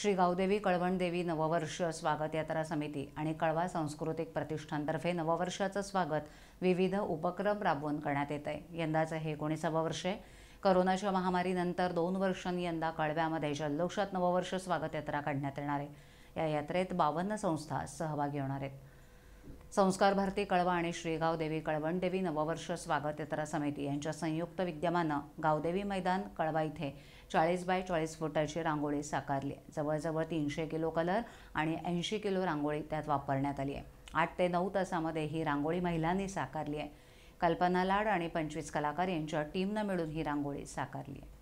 श्री गावदेवी कळवणदेवी नववर्ष स्वागत यात्रा समिती आणि कळवा सांस्कृतिक प्रतिष्ठानतर्फे नववर्षाचं स्वागत विविध उपक्रम राबवून करण्यात येत आहे यंदाचं हे एकोणीसावं वर्ष आहे करोनाच्या महामारीनंतर दोन वर्षांनी यंदा कळव्यामध्ये जल्लोषात नववर्ष स्वागत यात्रा काढण्यात येणार आहे या यात्रेत बावन्न संस्था सहभागी होणार आहेत संस्कार भारती कळवा आणि श्रीगाव देवी कळवणदेवी नववर्ष स्वागत समिती यांच्या संयुक्त विद्यमानं गावदेवी मैदान कळवा इथे चाळीस बाय चाळीस फुटाची रांगोळी साकारली आहे जवळजवळ तीनशे किलो कलर आणि ऐंशी किलो रांगोळी त्यात वापरण्यात आली आहे आठ ते नऊ तासामध्ये ही रांगोळी महिलांनी साकारली आहे कल्पना लाड आणि पंचवीस कलाकार यांच्या टीमनं मिळून ही रांगोळी साकारली आहे